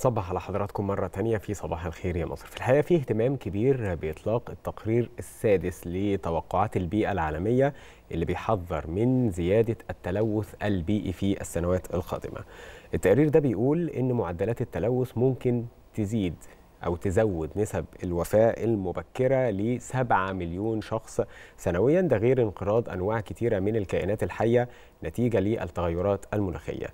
صباح على حضراتكم مرة تانية في صباح الخير يا مصر في الحقيقة في اهتمام كبير بإطلاق التقرير السادس لتوقعات البيئة العالمية اللي بيحذر من زيادة التلوث البيئي في السنوات القادمة التقرير ده بيقول إن معدلات التلوث ممكن تزيد أو تزود نسب الوفاة المبكرة ل 7 مليون شخص سنويا ده غير انقراض أنواع كتيرة من الكائنات الحية نتيجة للتغيرات المناخية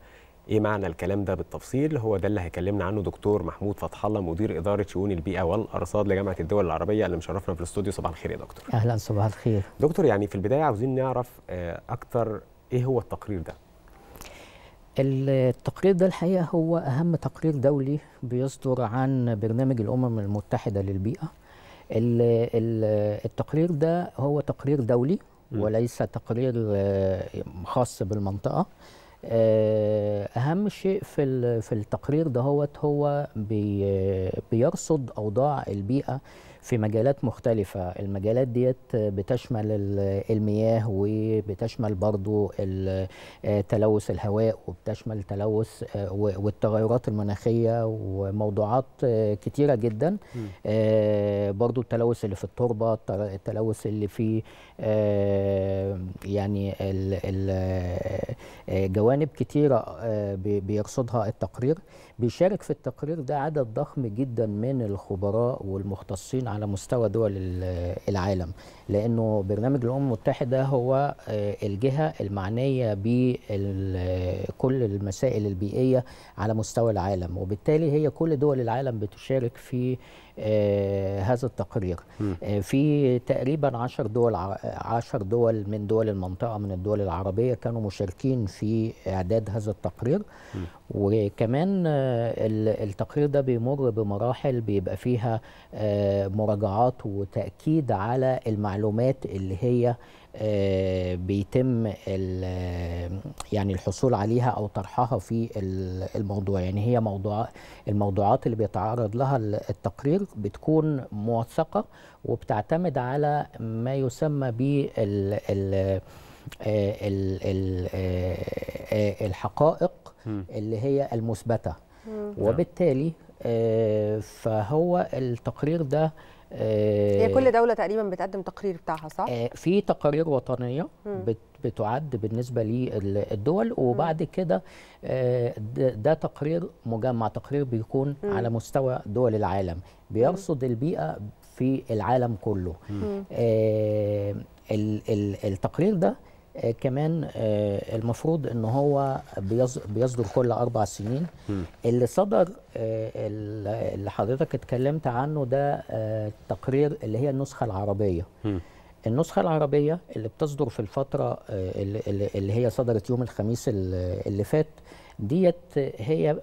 ايه معنى الكلام ده بالتفصيل هو ده اللي هيكلمنا عنه دكتور محمود فتح الله مدير اداره شؤون البيئه والارصاد لجامعه الدول العربيه اللي مشرفنا في الاستوديو صباح الخير يا دكتور اهلا صباح الخير دكتور يعني في البدايه عاوزين نعرف آه، اكتر ايه هو التقرير ده التقرير ده الحقيقه هو اهم تقرير دولي بيصدر عن برنامج الامم المتحده للبيئه التقرير ده هو تقرير دولي وليس تقرير آه، خاص بالمنطقه آه، اهم شيء في في التقرير دهوت هو بيرصد اوضاع البيئه في مجالات مختلفة المجالات ديت بتشمل المياه وبتشمل برضو آه، تلوث الهواء وبتشمل تلوث آه، والتغيرات المناخية وموضوعات آه، كتيرة جدا برضو التلوث اللي في التربة التلوث اللي في يعني جوانب كتيرة بيرصدها التقرير بيشارك في التقرير ده عدد ضخم جدا من الخبراء والمختصين على مستوى دول العالم لانه برنامج الامم المتحده هو آه، الجهه المعنيه بكل المسائل البيئيه على مستوى العالم وبالتالي هي كل دول العالم بتشارك في آه، هذا التقرير آه، في تقريبا 10 دول 10 دول من دول المنطقه من الدول العربيه كانوا مشاركين في اعداد هذا التقرير وكمان آه، التقرير ده بيمر بمراحل بيبقى فيها مراجعات وتاكيد على المعلومات اللي هي آه، بيتم يعني الحصول عليها او طرحها في الموضوع يعني هي موضوع الموضوعات اللي بيتعرض لها التقرير بتكون موثقه وبتعتمد على ما يسمى بال آه، آه، الحقائق اللي هي المثبته وبالتالي فهو التقرير ده آه، هي كل دوله تقريبا بتقدم تقرير بتاعها صح آه، في تقارير وطنيه بتعد بالنسبه للدول وبعد كده آه، ده تقرير مجمع تقرير بيكون على مستوى دول العالم بيرصد البيئه في العالم كله التقرير ده آه، كمان آه، المفروض ان هو بيصدر كل اربع سنين اللي صدر آه، اللي حضرتك اتكلمت عنه ده تقرير اللي هي النسخه العربيه النسخة العربية اللي بتصدر في الفترة اللي هي صدرت يوم الخميس اللي فات ديت هي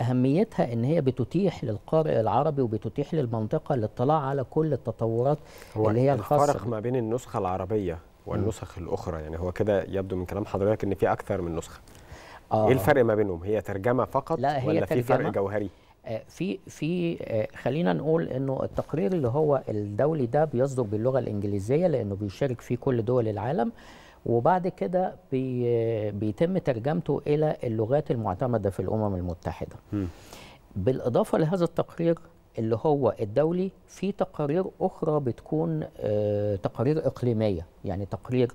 اهميتها ان هي بتتيح للقارئ العربي وبتتيح للمنطقه الاطلاع على كل التطورات اللي هي الخاصه الفرق ما بين النسخه العربيه والنسخ الاخرى يعني هو كده يبدو من كلام حضرتك ان في اكثر من نسخه آه. ايه الفرق ما بينهم هي ترجمه فقط لا هي ولا في فرق جوهري آه، في في آه، خلينا نقول انه التقرير اللي هو الدولي ده بيصدر باللغه الانجليزيه لانه بيشارك فيه كل دول العالم وبعد كده بي بيتم ترجمته الى اللغات المعتمده في الامم المتحده. م. بالاضافه لهذا التقرير اللي هو الدولي في تقارير اخرى بتكون آه، تقارير اقليميه يعني تقرير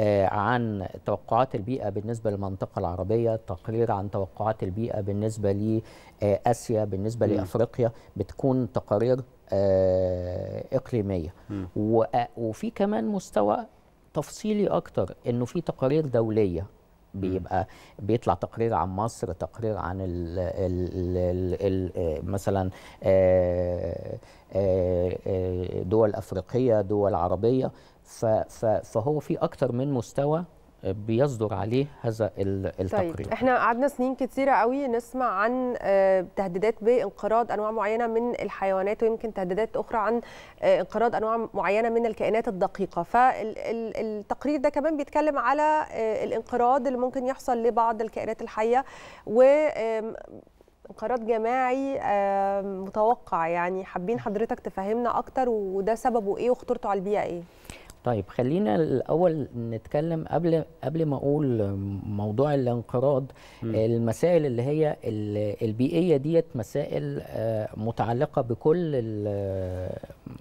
آه، عن توقعات البيئه بالنسبه للمنطقه العربيه تقرير عن توقعات البيئه بالنسبه لاسيا آه، بالنسبه لافريقيا بتكون تقارير اقليميه وفي كمان مستوى تفصيلي اكتر انه في تقارير دوليه بيبقى بيطلع تقرير عن مصر تقرير عن الـ الـ الـ آه، مثلا آه، آه، دول افريقيه دول عربيه فهو في اكتر من مستوى بيصدر عليه هذا طيب، التقرير طيب احنا قعدنا سنين كثيره قوي نسمع عن آه، تهديدات بانقراض انواع معينه من الحيوانات ويمكن تهديدات اخرى عن آه، انقراض انواع معينه من الكائنات الدقيقه فالتقرير ده كمان بيتكلم على آه، الانقراض اللي ممكن يحصل لبعض الكائنات الحيه و انقراض جماعي متوقع يعني حابين حضرتك تفهمنا اكتر وده سببه ايه وخطورته على البيئه ايه طيب خلينا الاول نتكلم قبل قبل ما اقول موضوع الانقراض م. آه، المسائل اللي هي البيئيه ديت مسائل آه، متعلقه بكل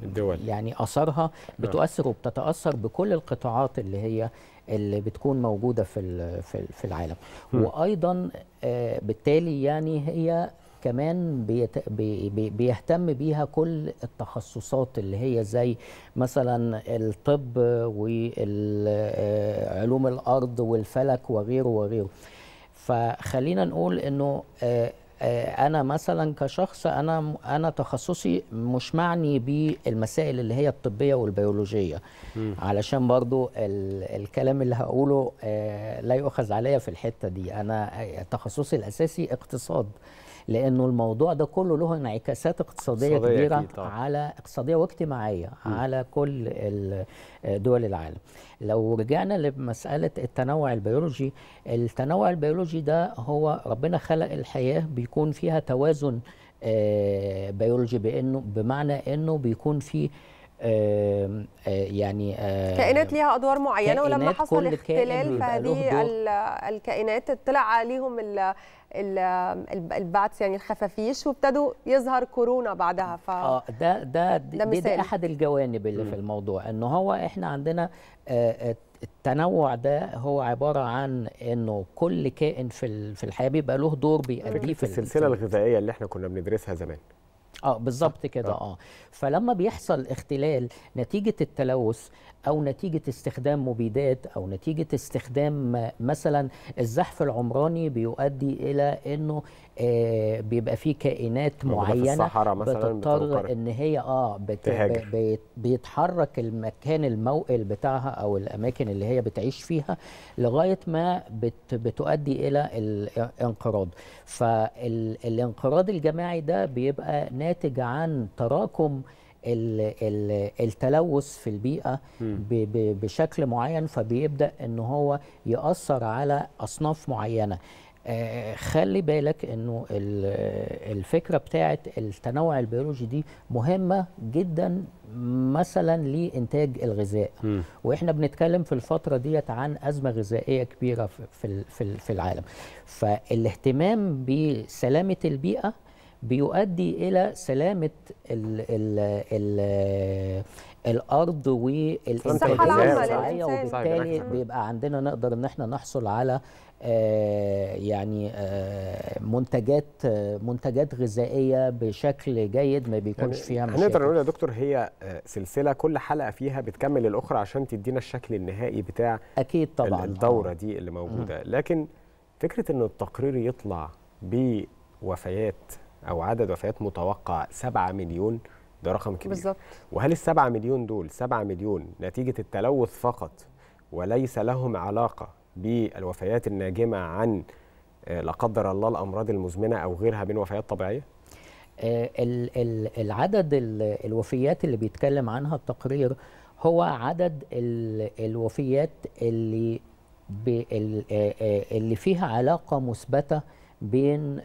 الدول يعني اثرها نعم. بتؤثر وبتتاثر بكل القطاعات اللي هي اللي بتكون موجوده في في العالم م. وايضا آه، بالتالي يعني هي كمان بيت... بي... بيهتم بيها كل التخصصات اللي هي زي مثلا الطب وعلوم آه، الارض والفلك وغيره وغيره فخلينا نقول انه آه، آه، انا مثلا كشخص انا انا تخصصي مش معني بالمسائل اللي هي الطبيه والبيولوجيه م. علشان برضو الكلام اللي هقوله لا يؤخذ عليا في الحته دي انا تخصصي الاساسي اقتصاد لانه الموضوع ده كله له انعكاسات اقتصاديه, اقتصادية كبيره على اقتصاديه واجتماعيه م. على كل دول العالم لو رجعنا لمساله التنوع البيولوجي التنوع البيولوجي ده هو ربنا خلق الحياه بيكون فيها توازن آه، بيولوجي بانه بمعنى انه بيكون في آه، يعني آه، كائنات ليها ادوار معينه ولما حصل اختلال فهذه الكائنات اطلع عليهم البعث يعني الخفافيش وابتدوا يظهر كورونا بعدها ف اه ده ده ده, ده, ده احد الجوانب اللي م. في الموضوع ان هو احنا عندنا آه، آه، التنوع ده هو عباره عن انه كل كائن في في الحياه بيبقى له دور بيأديه في السلسله الغذائيه اللي احنا كنا بندرسها زمان اه بالظبط كده آه. آه. فلما بيحصل اختلال نتيجه التلوث او نتيجه استخدام مبيدات او نتيجه استخدام آه، مثلا الزحف العمراني بيؤدي الى انه آه، بيبقى فيه كائنات معينه بتضطر ان هي اه بت بيتحرك المكان الموئل بتاعها او الاماكن اللي هي بتعيش فيها لغايه ما بت بتؤدي الى الانقراض فالانقراض الجماعي ده بيبقى ناتج عن تراكم التلوث في البيئة بشكل معين فبيبدأ أن هو يأثر على أصناف معينة آه، خلي بالك انه الفكره بتاعه التنوع البيولوجي دي مهمه جدا مثلا لانتاج الغذاء م. واحنا بنتكلم في الفتره ديت عن ازمه غذائيه كبيره في في في العالم فالاهتمام بسلامه البيئه بيؤدي الى سلامه ال ال ال الارض والانتاجيه الزراعيه وبالتالي بيبقى عندنا نقدر ان احنا نحصل على آه، يعني آه، منتجات آه، منتجات غذائيه بشكل جيد ما بيكونش يعني فيها مشاكل هنقدر نقول يا دكتور هي سلسله كل حلقه فيها بتكمل الاخرى عشان تدينا الشكل النهائي بتاع اكيد طبعا الدوره دي اللي موجوده لكن فكره ان التقرير يطلع بوفيات او عدد وفيات متوقع 7 مليون ده رقم كبير بالظبط وهل السبعة مليون دول سبعة مليون نتيجة التلوث فقط وليس لهم علاقة بالوفيات الناجمه عن آه، لا قدر الله الامراض المزمنه او غيرها من وفيات طبيعيه؟ آه، العدد الوفيات اللي بيتكلم عنها التقرير هو عدد الوفيات اللي آه، اللي فيها علاقه مثبته بين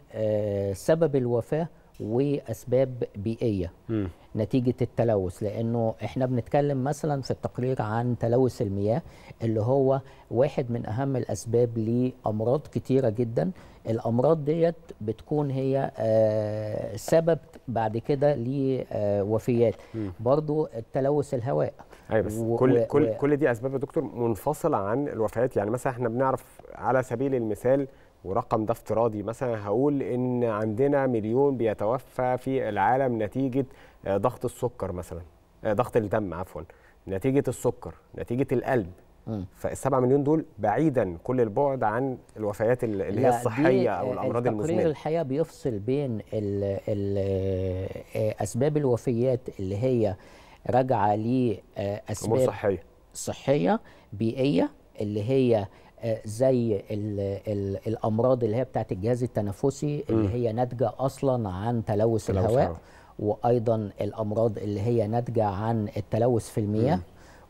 سبب الوفاه واسباب بيئيه م. نتيجه التلوث لانه احنا بنتكلم مثلا في التقرير عن تلوث المياه اللي هو واحد من اهم الاسباب لامراض كتيره جدا الامراض ديت بتكون هي آه سبب بعد كده لوفيات آه برضو التلوث الهواء ايوه بس و كل و كل و كل دي اسباب يا دكتور منفصله عن الوفيات يعني مثلا احنا بنعرف على سبيل المثال ورقم ده افتراضي مثلا هقول ان عندنا مليون بيتوفى في العالم نتيجه آه، ضغط السكر مثلا آه، ضغط الدم عفوا نتيجه السكر نتيجه القلب فال7 مليون دول بعيدا كل البعد عن الوفيات اللي هي الصحيه او آه، الامراض المزمنه تقرير الحياه بيفصل بين الـ الـ اسباب الوفيات اللي هي راجعه لاسباب صحيه صحيه بيئيه اللي هي آه، زي الـ الـ الامراض اللي هي بتاعت الجهاز التنفسي اللي هي ناتجه اصلا عن تلوث, تلوث الهواء وايضا الامراض اللي هي ناتجه عن التلوث في المياه م.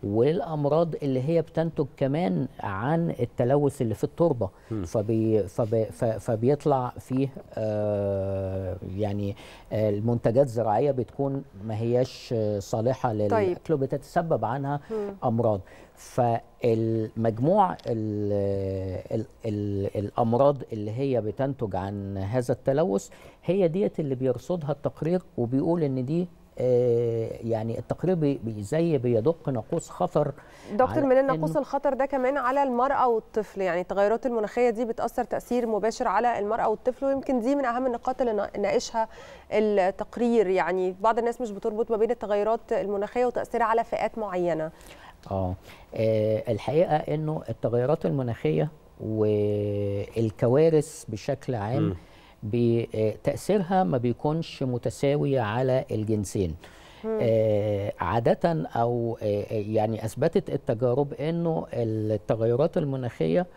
والامراض اللي هي بتنتج كمان عن التلوث اللي في التربه فبي فبي فبيطلع فيه آه يعني آه المنتجات الزراعيه بتكون ما هياش صالحه للاكل طيب. وبتتسبب عنها م. امراض فالمجموع الـ الـ الـ الامراض اللي هي بتنتج عن هذا التلوث هي ديت اللي بيرصدها التقرير وبيقول ان دي آه، يعني التقرير زي بيدق ناقوس خطر دكتور من ناقوس الخطر ده كمان على المرأة والطفل يعني التغيرات المناخية دي بتأثر تأثير مباشر على المرأة والطفل ويمكن دي من أهم النقاط اللي ناقشها التقرير يعني بعض الناس مش بتربط ما بين التغيرات المناخية وتأثيرها على فئات معينة آه. آه الحقيقة أنه التغيرات المناخية والكوارث بشكل عام م. تاثيرها ما بيكونش متساوي على الجنسين آه عادة أو آه يعني أثبتت التجارب أنه التغيرات المناخية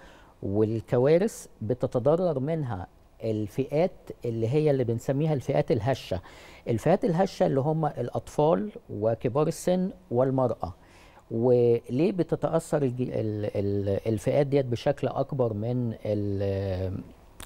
والكوارث بتتضرر منها الفئات اللي هي اللي بنسميها الفئات الهشة الفئات الهشة اللي هم الأطفال وكبار السن والمرأة وليه بتتأثر الفئات ديت بشكل أكبر من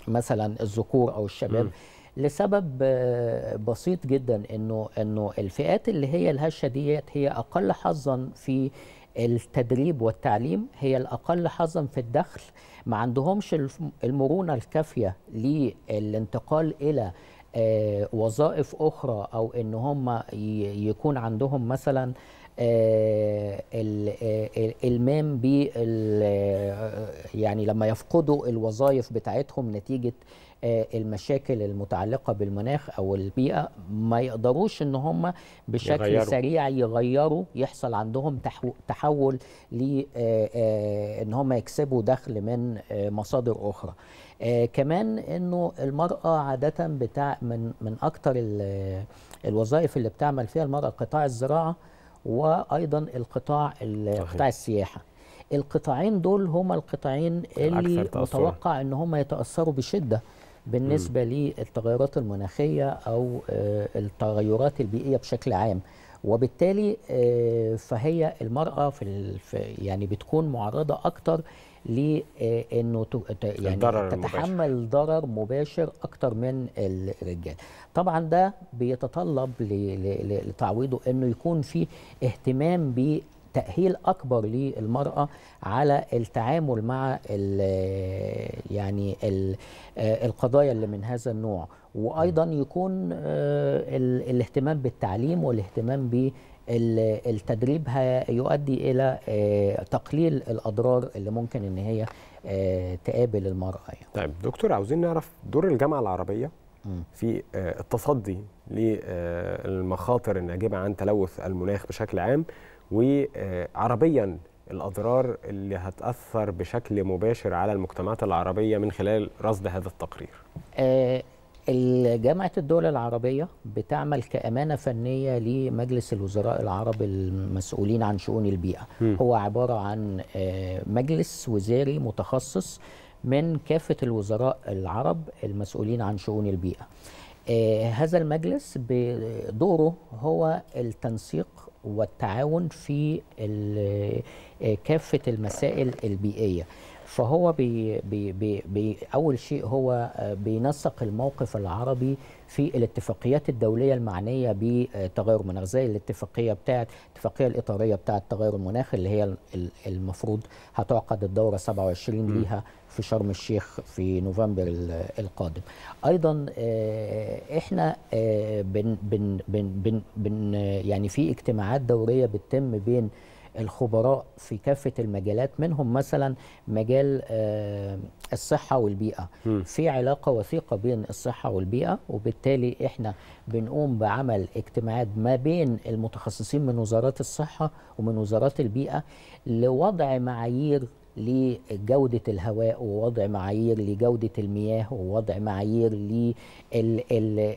مثلا الذكور او الشباب م. لسبب آه، بسيط جدا انه انه الفئات اللي هي الهشه ديت هي اقل حظا في التدريب والتعليم هي الاقل حظا في الدخل ما عندهمش المرونه الكافيه للانتقال الى آه، وظائف اخرى او ان هم يكون عندهم مثلا آه، آه، المام ب آه، يعني لما يفقدوا الوظائف بتاعتهم نتيجه المشاكل المتعلقه بالمناخ او البيئه ما يقدروش ان هم بشكل يغيروا. سريع يغيروا يحصل عندهم تحول ل ان هم يكسبوا دخل من مصادر اخرى كمان انه المراه عاده بتاع من من اكثر الوظائف اللي بتعمل فيها المراه قطاع الزراعه وايضا القطاع قطاع السياحه القطاعين دول هما القطاعين اللي متوقع ان هما يتاثروا بشده بالنسبه للتغيرات المناخيه او آه، التغيرات البيئيه بشكل عام وبالتالي آه، فهي المراه في يعني بتكون معرضه اكتر لانه آه، يعني تتحمل المباشر. ضرر مباشر اكتر من الرجال طبعا ده بيتطلب لتعويضه انه يكون في اهتمام ب تأهيل أكبر للمرأة على التعامل مع الـ يعني الـ آه، القضايا اللي من هذا النوع وأيضا يكون آه، الاهتمام بالتعليم والاهتمام ب التدريب هيؤدي الى آه، تقليل الاضرار اللي ممكن ان هي آه، تقابل المراه يعني. طيب دكتور عاوزين نعرف دور الجامعه العربيه في آه، التصدي للمخاطر الناجمه عن تلوث المناخ بشكل عام وعربيا الاضرار اللي هتاثر بشكل مباشر على المجتمعات العربيه من خلال رصد هذا التقرير. جامعة الدول العربية بتعمل كأمانة فنية لمجلس الوزراء العرب المسؤولين عن شؤون البيئة م. هو عبارة عن آه، مجلس وزاري متخصص من كافة الوزراء العرب المسؤولين عن شؤون البيئة آه، هذا المجلس بدوره هو التنسيق والتعاون في آه، كافة المسائل البيئية فهو بي بي بي بي اول شيء هو آه، بينسق الموقف العربي في الاتفاقيات الدوليه المعنيه بتغير المناخ زي الاتفاقيه بتاعه الاتفاقيه الاطاريه بتاعه تغير المناخ اللي هي المفروض هتعقد الدوره 27 ليها في شرم الشيخ في نوفمبر القادم ايضا آه، احنا بن آه، بن بن بن, بن يعني في اجتماعات دوريه بتتم بين الخبراء في كافه المجالات منهم مثلا مجال آه، الصحه والبيئه م. في علاقه وثيقه بين الصحه والبيئه وبالتالي احنا بنقوم بعمل اجتماعات ما بين المتخصصين من وزارات الصحه ومن وزارات البيئه لوضع معايير لجودة الهواء ووضع معايير لجودة المياه ووضع معايير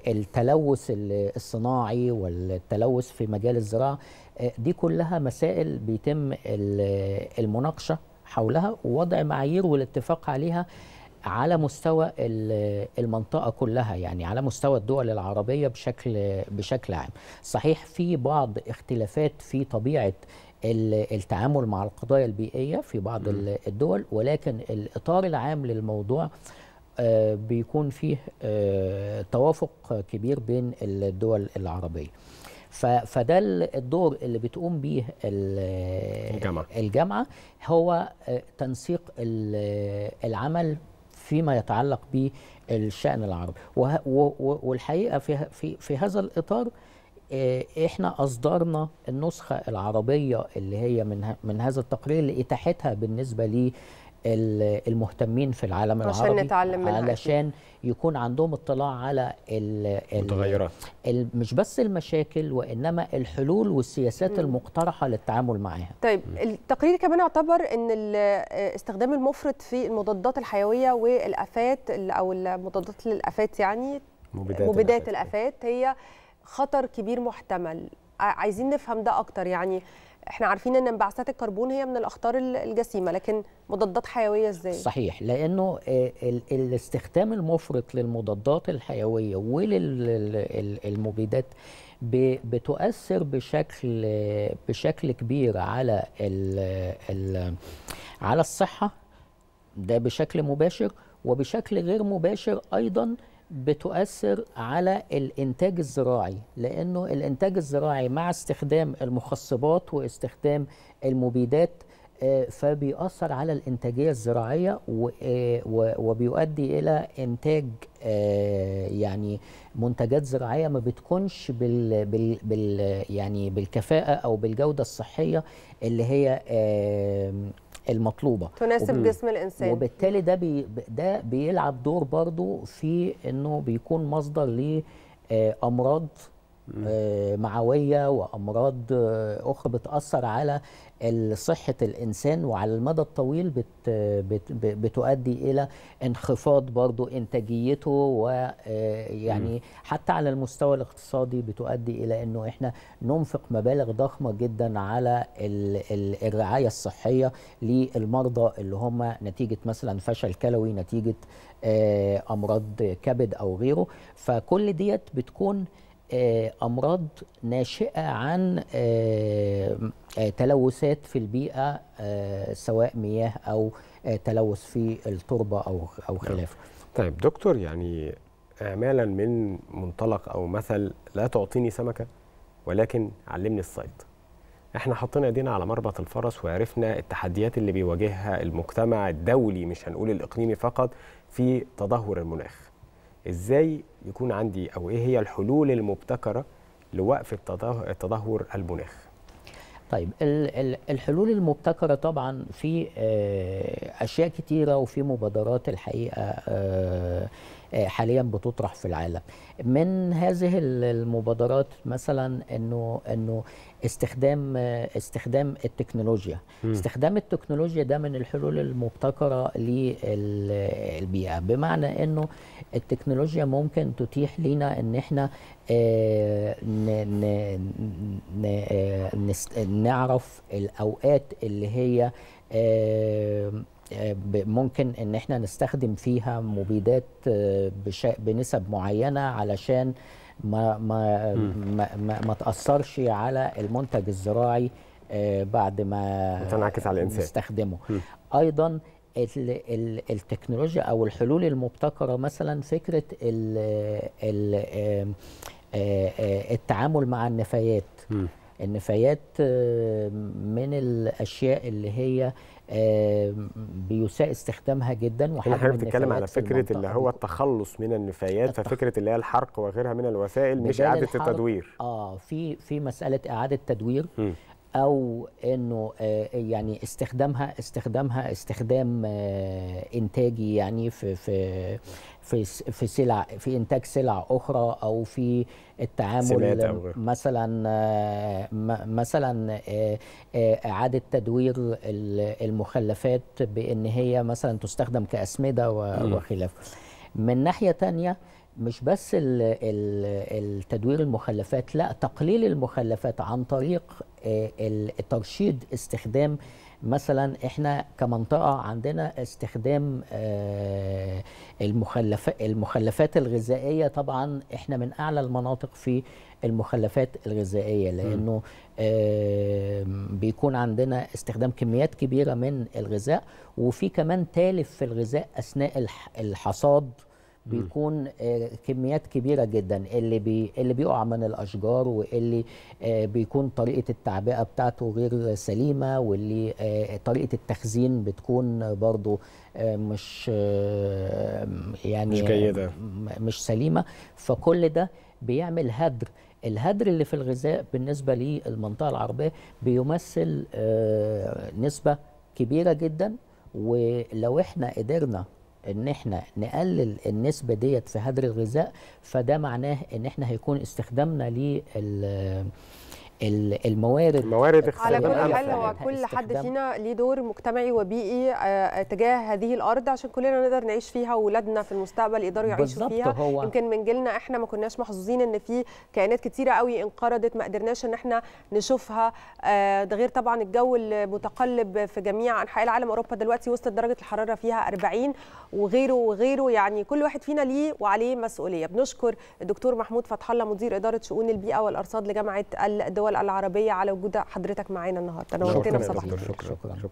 للتلوث الصناعي والتلوث في مجال الزراعة دي كلها مسائل بيتم المناقشه حولها ووضع معايير والاتفاق عليها على مستوى المنطقة كلها يعني على مستوى الدول العربية بشكل بشكل عام صحيح في بعض اختلافات في طبيعة التعامل مع القضايا البيئية في بعض الدول ولكن الإطار العام للموضوع آه، بيكون فيه آه، توافق كبير بين الدول العربية فده الدور اللي بتقوم بيه الجامعة. الجامعة هو آه، تنسيق العمل فيما يتعلق بالشأن العربي والحقيقة في, في, في هذا الإطار آه، احنا اصدرنا النسخه العربيه اللي هي من من هذا التقرير لاتاحتها بالنسبه المهتمين في العالم عشان العربي نتعلم منها علشان يكون عندهم اطلاع على المتغيرات مش بس المشاكل وانما الحلول والسياسات م. المقترحه للتعامل معها طيب التقرير كمان اعتبر ان استخدام المفرط في المضادات الحيويه والافات او المضادات للافات يعني مبيدات, مبيدات الافات هي خطر كبير محتمل عايزين نفهم ده اكتر يعني احنا عارفين ان انبعاثات الكربون هي من الاخطار الجسيمه لكن مضادات حيويه ازاي صحيح لانه آه، الاستخدام المفرط للمضادات الحيويه وللمبيدات بتؤثر بشكل بشكل كبير على على الصحه ده بشكل مباشر وبشكل غير مباشر ايضا بتؤثر على الانتاج الزراعي لانه الانتاج الزراعي مع استخدام المخصبات واستخدام المبيدات آه، فبيأثر على الإنتاجية الزراعية آه، وبيؤدي إلى إنتاج آه، يعني منتجات زراعية ما بتكونش بال بال يعني بالكفاءة أو بالجودة الصحية اللي هي المطلوبه تناسب وبال... جسم الانسان وبالتالي ده بي... ده بيلعب دور برضو في انه بيكون مصدر لامراض آه، معويه وامراض آه، اخرى بتاثر على صحه الانسان وعلى المدى الطويل بت بت بتؤدي الى انخفاض برضو انتاجيته ويعني آه، حتى على المستوى الاقتصادي بتؤدي الى انه احنا ننفق مبالغ ضخمه جدا على الرعايه الصحيه للمرضى اللي هم نتيجه مثلا فشل كلوي نتيجه امراض كبد او غيره فكل ديت بتكون آه، امراض ناشئه عن آه، آه، تلوثات في البيئه سواء مياه او تلوث في التربه او او نعم. خلافه. طيب دكتور يعني اعمالا من منطلق او مثل لا تعطيني سمكه ولكن علمني الصيد. احنا حطينا ايدينا على مربط الفرس وعرفنا التحديات اللي بيواجهها المجتمع الدولي مش هنقول الاقليمي فقط في تدهور المناخ. ازاي يكون عندي او ايه هي الحلول المبتكره لوقف التدهور المناخ طيب الحلول المبتكره طبعا في آه، اشياء كتيره وفي مبادرات الحقيقه آه، آه، حاليا بتطرح في العالم من هذه المبادرات مثلا انه انه استخدام استخدام التكنولوجيا م. استخدام التكنولوجيا ده من الحلول المبتكره للبيئه بمعنى انه التكنولوجيا ممكن تتيح لنا ان احنا آه، آه، نعرف الاوقات اللي هي آه، ممكن ان احنا نستخدم فيها مبيدات بنسب معينه علشان ما ما ما, ما, ما تاثرش على المنتج الزراعي آه، بعد ما تنعكس على الانسان نستخدمه ايضا التكنولوجيا او الحلول المبتكره مثلا فكره الـ الـ آه، آه، التعامل مع النفايات النفايات من الاشياء اللي هي بيساء استخدامها جدا وحاجه احنا بنتكلم على فكره اللي هو التخلص من النفايات ففكره اللي هي الحرق وغيرها من الوسائل مش اعاده التدوير اه في في مساله اعاده تدوير م. او انه آه، يعني استخدامها استخدامها استخدام آه، انتاجي يعني في في في في سلع في انتاج سلع اخرى او في التعامل مثلا آه، مثلا اعاده تدوير المخلفات بان هي مثلا تستخدم كاسمده وخلافه من ناحيه ثانيه مش بس ال ال التدوير المخلفات لا تقليل المخلفات عن طريق آه، الترشيد استخدام مثلا احنا كمنطقه عندنا استخدام آه، المخلفات الغذائيه طبعا احنا من اعلى المناطق في المخلفات الغذائيه لانه آه، بيكون عندنا استخدام كميات كبيره من الغذاء وفي كمان تالف في الغذاء اثناء الحصاد بيكون آه، كميات كبيره جدا اللي بي اللي بيقع من الاشجار واللي آه، بيكون طريقه التعبئه بتاعته غير سليمه واللي آه، طريقه التخزين بتكون برضه مش يعني مش جيده مش سليمه فكل ده بيعمل هدر الهدر اللي في الغذاء بالنسبه للمنطقه العربيه بيمثل نسبه كبيره جدا ولو احنا قدرنا ان احنا نقلل النسبه ديت في هدر الغذاء فده معناه ان احنا هيكون استخدامنا لل الموارد الموارد يعني على كل حال هو كل حد فينا ليه دور مجتمعي وبيئي آه، تجاه هذه الارض عشان كلنا نقدر نعيش فيها واولادنا في المستقبل يقدروا يعيشوا فيها هو يمكن من جيلنا احنا ما كناش محظوظين ان في كائنات كتيره قوي انقرضت ما قدرناش ان احنا نشوفها آه، ده غير طبعا الجو المتقلب في جميع انحاء العالم اوروبا دلوقتي وصلت درجه الحراره فيها 40 وغيره وغيره يعني كل واحد فينا ليه وعليه مسؤوليه بنشكر الدكتور محمود فتح الله مدير اداره شؤون البيئه والارصاد لجامعه الدول الدول العربيه على وجود حضرتك معانا النهارده نورتنا وصباحتنا شكرا شكرا, شكرا.